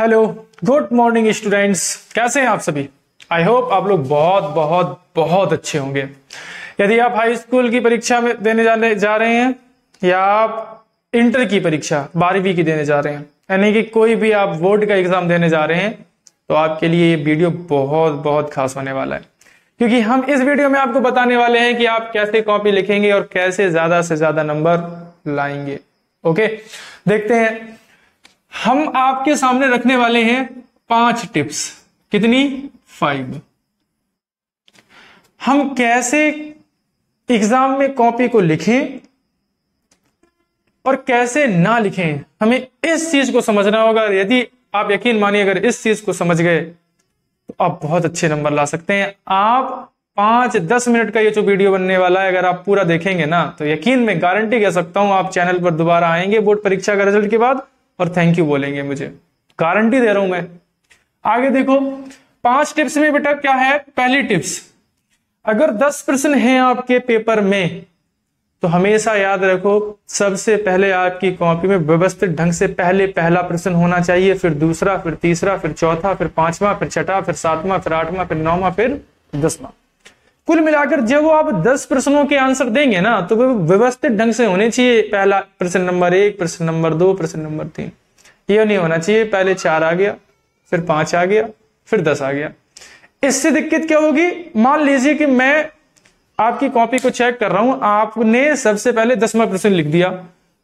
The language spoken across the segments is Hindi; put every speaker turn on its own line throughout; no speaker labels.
हेलो गुड मॉर्निंग स्टूडेंट्स कैसे हैं आप सभी आई होप आप लोग बहुत बहुत बहुत अच्छे होंगे यदि आप हाई स्कूल की परीक्षा में देने जाने जा रहे हैं या आप इंटर की परीक्षा बारहवीं की देने जा रहे हैं यानी कि कोई भी आप बोर्ड का एग्जाम देने जा रहे हैं तो आपके लिए ये वीडियो बहुत बहुत खास होने वाला है क्योंकि हम इस वीडियो में आपको बताने वाले हैं कि आप कैसे कॉपी लिखेंगे और कैसे ज्यादा से ज्यादा नंबर लाएंगे ओके देखते हैं हम आपके सामने रखने वाले हैं पांच टिप्स कितनी फाइव हम कैसे एग्जाम में कॉपी को लिखें और कैसे ना लिखें हमें इस चीज को समझना होगा यदि आप यकीन मानिए अगर इस चीज को समझ गए तो आप बहुत अच्छे नंबर ला सकते हैं आप पांच दस मिनट का ये जो वीडियो बनने वाला है अगर आप पूरा देखेंगे ना तो यकीन में गारंटी कह सकता हूं आप चैनल पर दोबारा आएंगे बोर्ड परीक्षा का रिजल्ट के बाद और थैंक यू बोलेंगे मुझे गारंटी दे रहा हूं मैं आगे देखो पांच टिप्स में बेटा क्या है पहली टिप्स अगर दस प्रश्न हैं आपके पेपर में तो हमेशा याद रखो सबसे पहले आपकी कॉपी में व्यवस्थित ढंग से पहले पहला प्रश्न होना चाहिए फिर दूसरा फिर तीसरा फिर चौथा फिर पांचवा फिर छठा फिर सातवां फिर आठवां फिर नौवां फिर दसवां कुल मिलाकर जब वो आप दस प्रश्नों के आंसर देंगे ना तो व्यवस्थित ढंग से होने चाहिए पहला प्रश्न नंबर एक प्रश्न नंबर दो प्रश्न नंबर तीन ये नहीं होना चाहिए पहले चार आ गया फिर पांच आ गया फिर दस आ गया इससे दिक्कत क्या होगी मान लीजिए कि मैं आपकी कॉपी को चेक कर रहा हूं आपने सबसे पहले दसवा प्रश्न लिख दिया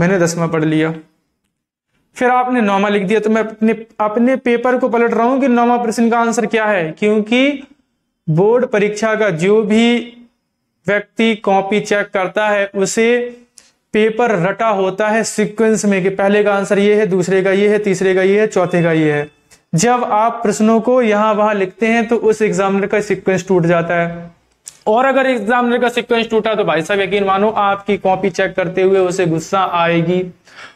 मैंने दसवा पढ़ लिया फिर आपने नौवा लिख दिया तो मैं अपने अपने पेपर को पलट रहा हूं कि नौवा प्रश्न का आंसर क्या है क्योंकि बोर्ड परीक्षा का जो भी व्यक्ति कॉपी चेक करता है उसे पेपर रटा होता है सीक्वेंस में कि पहले का आंसर ये है दूसरे का ये है तीसरे का ये है चौथे का ये है जब आप प्रश्नों को यहां वहां लिखते हैं तो उस एग्जामिनर का सीक्वेंस टूट जाता है और अगर एग्जामिनर का सीक्वेंस टूटा तो भाई साहब यकीन मानो आपकी कॉपी चेक करते हुए उसे गुस्सा आएगी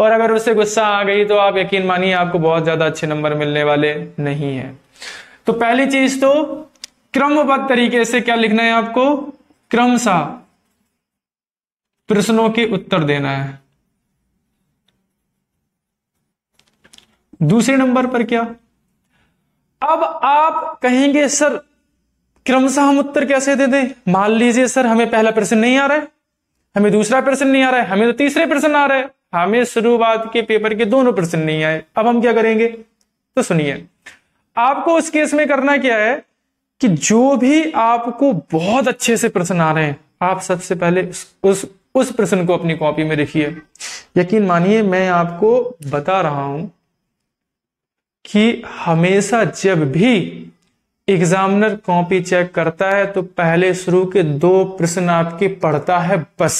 और अगर उसे गुस्सा आ गई तो आप यकीन मानिए आपको बहुत ज्यादा अच्छे नंबर मिलने वाले नहीं है तो पहली चीज तो क्रमबद्ध तरीके से क्या लिखना है आपको क्रमशः प्रश्नों के उत्तर देना है दूसरे नंबर पर क्या अब आप कहेंगे सर क्रमशः हम उत्तर कैसे दे दें मान लीजिए सर हमें पहला प्रश्न नहीं आ रहा है हमें दूसरा प्रश्न नहीं आ रहा है हमें तो तीसरे प्रश्न आ रहा है हमें शुरुआत के पेपर के दोनों प्रश्न नहीं आए अब हम क्या करेंगे तो सुनिए आपको उस केस में करना क्या है कि जो भी आपको बहुत अच्छे से प्रश्न आ रहे हैं आप सबसे पहले उस उस प्रश्न को अपनी कॉपी में लिखिए यकीन मानिए मैं आपको बता रहा हूं कि हमेशा जब भी एग्जामिनर कॉपी चेक करता है तो पहले शुरू के दो प्रश्न आपके पढ़ता है बस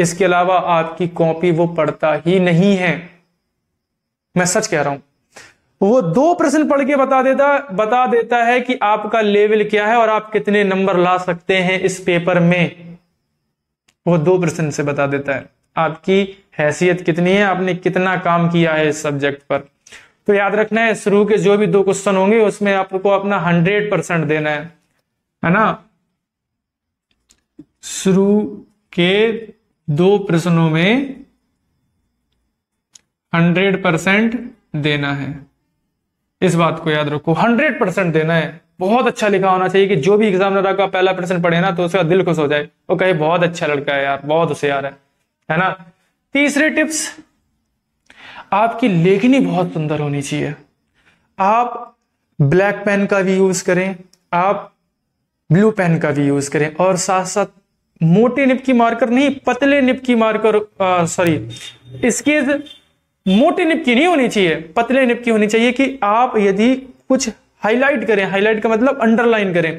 इसके अलावा आपकी कॉपी वो पढ़ता ही नहीं है मैं सच कह रहा हूं वो दो प्रश्न पढ़ के बता देता बता देता है कि आपका लेवल क्या है और आप कितने नंबर ला सकते हैं इस पेपर में वो दो प्रश्न से बता देता है आपकी हैसियत कितनी है आपने कितना काम किया है इस सब्जेक्ट पर तो याद रखना है शुरू के जो भी दो क्वेश्चन होंगे उसमें आपको अपना हंड्रेड परसेंट देना है है ना शुरू के दो प्रश्नों में हंड्रेड परसेंट देना है इस बात को याद रखो हंड्रेड परसेंट देना है बहुत अच्छा लिखा होना चाहिए कि जो भी एग्जाम ना पहला प्रश्न पढ़े ना तो उसका दिल खुश हो जाए वो कहे बहुत अच्छा लड़का है यार बहुत होशियार है है ना तीसरी टिप्स आपकी लेखनी बहुत सुंदर होनी चाहिए आप ब्लैक पेन का भी यूज करें आप ब्लू पेन का भी यूज करें और साथ साथ मोटे निप की मार्कर नहीं पतले निप की मार्कर सॉरी इसके मोटी निपकी नहीं होनी चाहिए पतले निपकी होनी चाहिए कि आप यदि कुछ हाईलाइट करें हाईलाइट का मतलब अंडरलाइन करें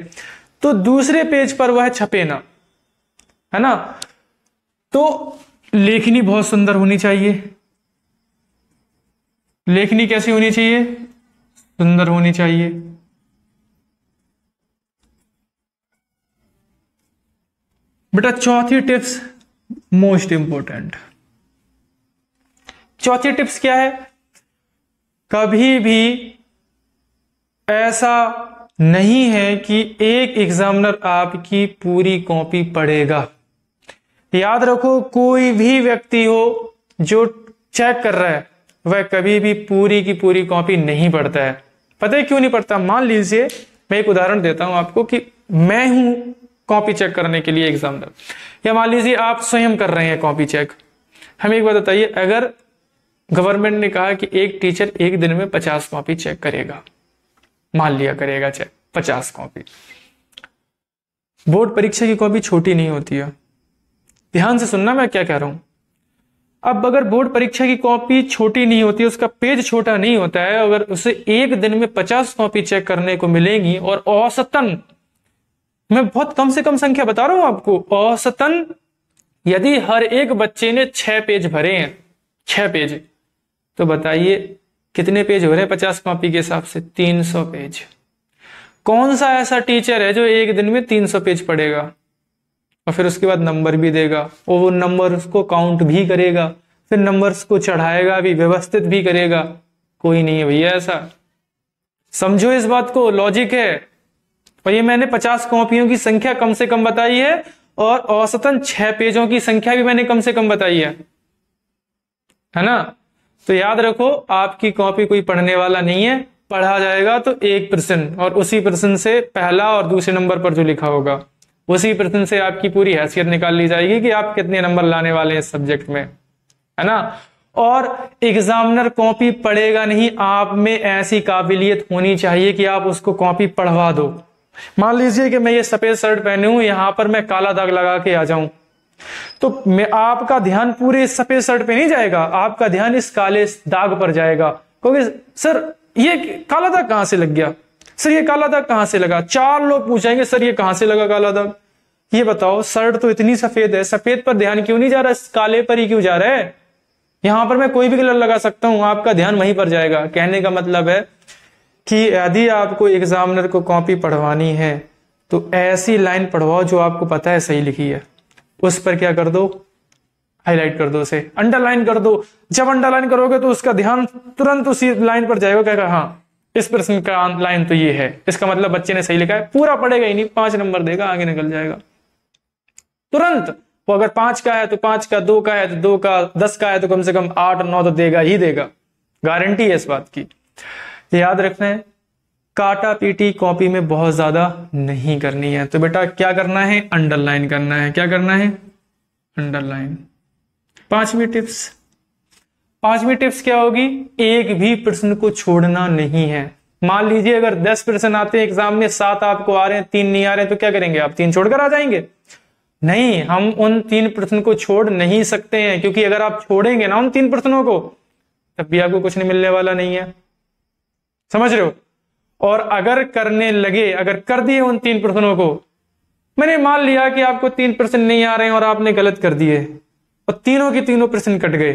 तो दूसरे पेज पर वह छपे ना है ना तो लेखनी बहुत सुंदर होनी चाहिए लेखनी कैसी होनी चाहिए सुंदर होनी चाहिए बेटा चौथी टिप्स मोस्ट इंपोर्टेंट चौथी टिप्स क्या है कभी भी ऐसा नहीं है कि एक एग्जामिनर आपकी पूरी कॉपी पढ़ेगा याद रखो कोई भी व्यक्ति हो जो चेक कर रहा है वह कभी भी पूरी की पूरी कॉपी नहीं पढ़ता है पता है क्यों नहीं पढ़ता मान लीजिए मैं एक उदाहरण देता हूं आपको कि मैं हूं कॉपी चेक करने के लिए एग्जामिनर या मान लीजिए आप स्वयं कर रहे हैं कॉपी चेक हमें एक बात बताइए अगर गवर्नमेंट ने कहा कि एक टीचर एक दिन में पचास कॉपी चेक करेगा मान लिया करेगा चेक पचास कॉपी बोर्ड परीक्षा की कॉपी छोटी नहीं होती है ध्यान से सुनना मैं क्या कह रहा हूं अब अगर बोर्ड परीक्षा की कॉपी छोटी नहीं होती उसका पेज छोटा नहीं होता है अगर उसे एक दिन में पचास कॉपी चेक करने को मिलेंगी और औसतन मैं बहुत कम से कम संख्या बता रहा हूं आपको औसतन यदि हर एक बच्चे ने छह पेज भरे हैं छह पेज तो बताइए कितने पेज हो रहे हैं पचास कॉपी के हिसाब से तीन सौ पेज कौन सा ऐसा टीचर है जो एक दिन में तीन सौ पेज पढ़ेगा और फिर उसके बाद नंबर भी देगा और वो नंबर को काउंट भी करेगा फिर नंबर्स को चढ़ाएगा भी व्यवस्थित भी करेगा कोई नहीं है भैया ऐसा समझो इस बात को लॉजिक है और ये मैंने पचास कॉपियों की संख्या कम से कम बताई है और औसतन छह पेजों की संख्या भी मैंने कम से कम बताई है है ना तो याद रखो आपकी कॉपी कोई पढ़ने वाला नहीं है पढ़ा जाएगा तो एक प्रश्न और उसी प्रश्न से पहला और दूसरे नंबर पर जो लिखा होगा उसी प्रश्न से आपकी पूरी हैसियत निकाल ली जाएगी कि आप कितने नंबर लाने वाले हैं इस सब्जेक्ट में है ना और एग्जामिनर कॉपी पढ़ेगा नहीं आप में ऐसी काबिलियत होनी चाहिए कि आप उसको कॉपी पढ़वा दो मान लीजिए कि मैं ये सफेद शर्ट पहने हूं यहां पर मैं काला दाग लगा के आ जाऊं तो मैं आपका ध्यान पूरे सफेद शर्ट पे नहीं जाएगा आपका ध्यान इस काले दाग पर जाएगा क्योंकि सर ये काला दाग कहां से लग गया सर ये काला दाग कहां से लगा चार लोग पूछेंगे सर ये कहां से लगा काला दाग ये बताओ शर्ट तो इतनी सफेद है सफेद पर ध्यान क्यों नहीं जा रहा काले पर ही क्यों जा रहा है यहां पर मैं कोई भी कलर लगा सकता हूं आपका ध्यान वहीं पर जाएगा कहने का मतलब है कि यदि आपको एग्जामिनर को कॉपी पढ़वानी है तो ऐसी लाइन पढ़वाओ जो आपको पता है सही लिखी है उस पर क्या कर दो हाईलाइट कर दो उसे अंडरलाइन कर दो जब अंडरलाइन करोगे तो उसका ध्यान तुरंत उसी लाइन पर जाएगा कहेगा हाँ इस प्रश्न का लाइन तो ये है इसका मतलब बच्चे ने सही लिखा है पूरा पढ़ेगा ही नहीं पांच नंबर देगा आगे निकल जाएगा तुरंत वो अगर पांच का है तो पांच का दो का है तो दो का दस का है तो कम से कम आठ नौ तो देगा ही देगा गारंटी है इस बात की याद रखना है काटा पीटी कॉपी में बहुत ज्यादा नहीं करनी है तो बेटा क्या करना है अंडरलाइन करना है क्या करना है अंडरलाइन पांचवी टिप्स पांचवी टिप्स क्या होगी एक भी प्रश्न को छोड़ना नहीं है मान लीजिए अगर दस प्रश्न आते हैं एग्जाम में सात आपको आ रहे हैं तीन नहीं आ रहे हैं तो क्या करेंगे आप तीन छोड़कर आ जाएंगे नहीं हम उन तीन प्रश्न को छोड़ नहीं सकते हैं क्योंकि अगर आप छोड़ेंगे ना उन तीन प्रश्नों को तब भी आपको कुछ नहीं मिलने वाला नहीं है समझ रहे हो और अगर करने लगे अगर कर दिए उन तीन प्रश्नों को मैंने मान लिया कि आपको तीन प्रश्न नहीं आ रहे हैं और आपने गलत कर दिए और तीनों के तीनों प्रश्न कट गए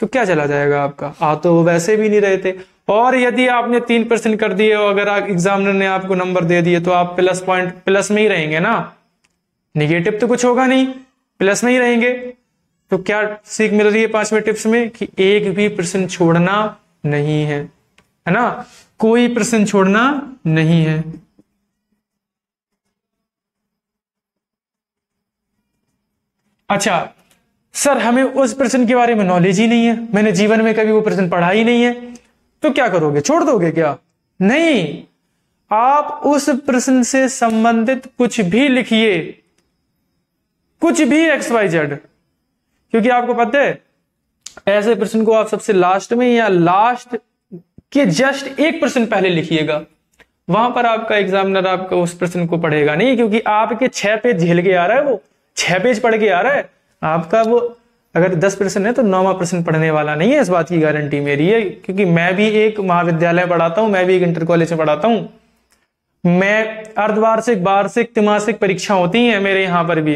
तो क्या चला जाएगा आपका आ तो वो वैसे भी नहीं रहे थे और यदि आपने तीन प्रश्न कर दिए और अगर एग्जामिनर ने आपको नंबर दे दिए तो आप प्लस पॉइंट प्लस में ही रहेंगे ना निगेटिव तो कुछ होगा नहीं प्लस में ही रहेंगे तो क्या सीख मिल रही है पांचवें टिप्स में कि एक भी प्रश्न छोड़ना नहीं है है ना कोई प्रश्न छोड़ना नहीं है अच्छा सर हमें उस प्रश्न के बारे में नॉलेज ही नहीं है मैंने जीवन में कभी वो प्रश्न पढ़ा ही नहीं है तो क्या करोगे छोड़ दोगे क्या नहीं आप उस प्रश्न से संबंधित कुछ भी लिखिए कुछ भी एक्स वाई जेड क्योंकि आपको पता है ऐसे प्रश्न को आप सबसे लास्ट में या लास्ट कि जस्ट एक प्रश्न पहले लिखिएगा वहां पर आपका एग्जामिनर आपका उस प्रश्न को पढ़ेगा नहीं क्योंकि आपके छह पेज झेल के आ रहा है वो छह पेज पढ़ के आ रहा है आपका वो अगर दस प्रश्न है तो नौवा प्रश्न पढ़ने वाला नहीं है इस बात की गारंटी मेरी है क्योंकि मैं भी एक महाविद्यालय पढ़ाता हूँ मैं भी एक इंटर कॉलेज में पढ़ाता हूँ मैं अर्धवार्षिक वार्षिक तिमासिक परीक्षा होती है मेरे यहां पर भी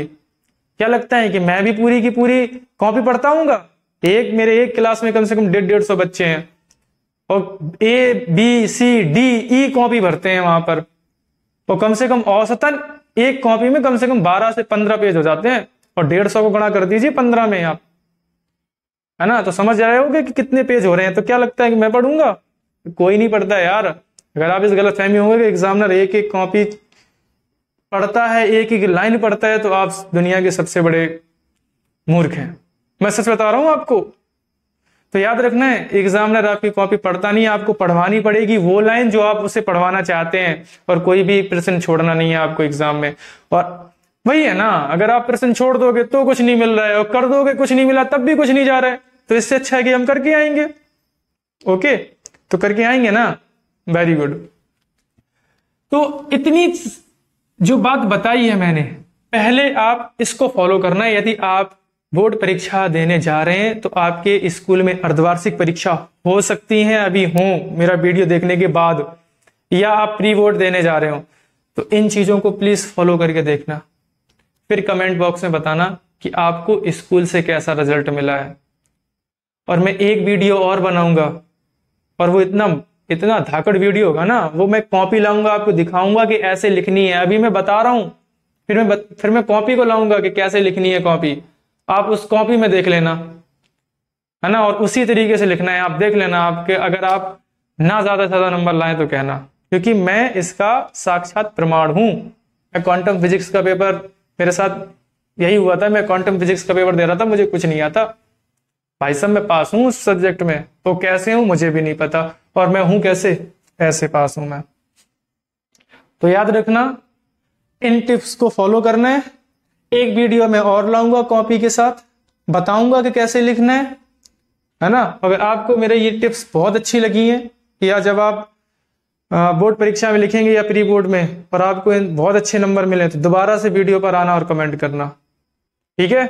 क्या लगता है कि मैं भी पूरी की पूरी कॉपी पढ़ता हूँ एक मेरे एक क्लास में कम से कम डेढ़ डेढ़ सौ बच्चे हैं और A B C D E copy भरते हैं वहां पर तो कम से कम औसतन एक कॉपी में कम से कम 12 से 15 पेज हो जाते हैं और 150 को गुणा कर दीजिए 15 में आप है ना तो समझ रहे हो कि कितने पेज हो रहे हैं तो क्या लगता है कि मैं पढ़ूंगा कोई नहीं पढ़ता यार अगर आप इस गलत फहमी होंगे कि एग्जामिनर एक एक कॉपी पढ़ता है एक एक लाइन पढ़ता है तो आप दुनिया के सबसे बड़े मूर्ख हैं मैं सच बता रहा हूं आपको तो याद रखना है एग्जामिनर आपकी कॉपी पढ़ता नहीं आपको पढ़वानी पड़ेगी वो लाइन जो आप उसे पढ़वाना चाहते हैं और कोई भी प्रश्न छोड़ना नहीं है आपको एग्जाम में और वही है ना अगर आप प्रश्न छोड़ दोगे तो कुछ नहीं मिल रहा है और कर दोगे कुछ नहीं मिला तब भी कुछ नहीं जा रहा है तो इससे अच्छा है कि हम करके आएंगे ओके तो करके आएंगे ना वेरी गुड तो इतनी जो बात बताई है मैंने पहले आप इसको फॉलो करना है यदि आप बोर्ड परीक्षा देने जा रहे हैं तो आपके स्कूल में अर्धवार्षिक परीक्षा हो सकती है अभी हो मेरा वीडियो देखने के बाद या आप प्री बोर्ड देने जा रहे हो तो इन चीज़ों को प्लीज़ फॉलो करके देखना फिर कमेंट बॉक्स में बताना कि आपको स्कूल से कैसा रिजल्ट मिला है और मैं एक वीडियो और बनाऊंगा और वो इतना इतना धाकड़ वीडियो होगा ना वो मैं कॉपी लाऊंगा आपको दिखाऊंगा कि ऐसे लिखनी है अभी मैं बता रहा हूं फिर मैं फिर मैं कॉपी को लाऊंगा कि कैसे लिखनी है कॉपी आप उस कॉपी में देख लेना है ना और उसी तरीके से लिखना है आप देख लेना आपके अगर आप ना ज्यादा से ज्यादा नंबर लाएं तो कहना क्योंकि मैं इसका साक्षात प्रमाण हूं मैं क्वांटम फिजिक्स का पेपर मेरे साथ यही हुआ था मैं क्वांटम फिजिक्स का पेपर दे रहा था मुझे कुछ नहीं आता भाई साहब मैं पास हूं उस सब्जेक्ट में तो कैसे हूं मुझे भी नहीं पता और मैं हूं कैसे ऐसे पास हूं मैं तो याद रखना इन टिप्स को फॉलो करना है एक वीडियो में और लाऊंगा कॉपी के साथ बताऊंगा कि कैसे लिखना है है ना अगर आपको मेरे ये टिप्स बहुत अच्छी लगी हैं या जब आप बोर्ड परीक्षा में लिखेंगे या प्री बोर्ड में और आपको बहुत अच्छे नंबर मिले तो दोबारा से वीडियो पर आना और कमेंट करना ठीक है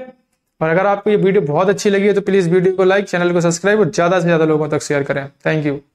और अगर आपको ये वीडियो बहुत अच्छी लगी है तो प्लीज़ वीडियो को लाइक चैनल को सब्सक्राइब और ज़्यादा से ज़्यादा लोगों तक शेयर करें थैंक यू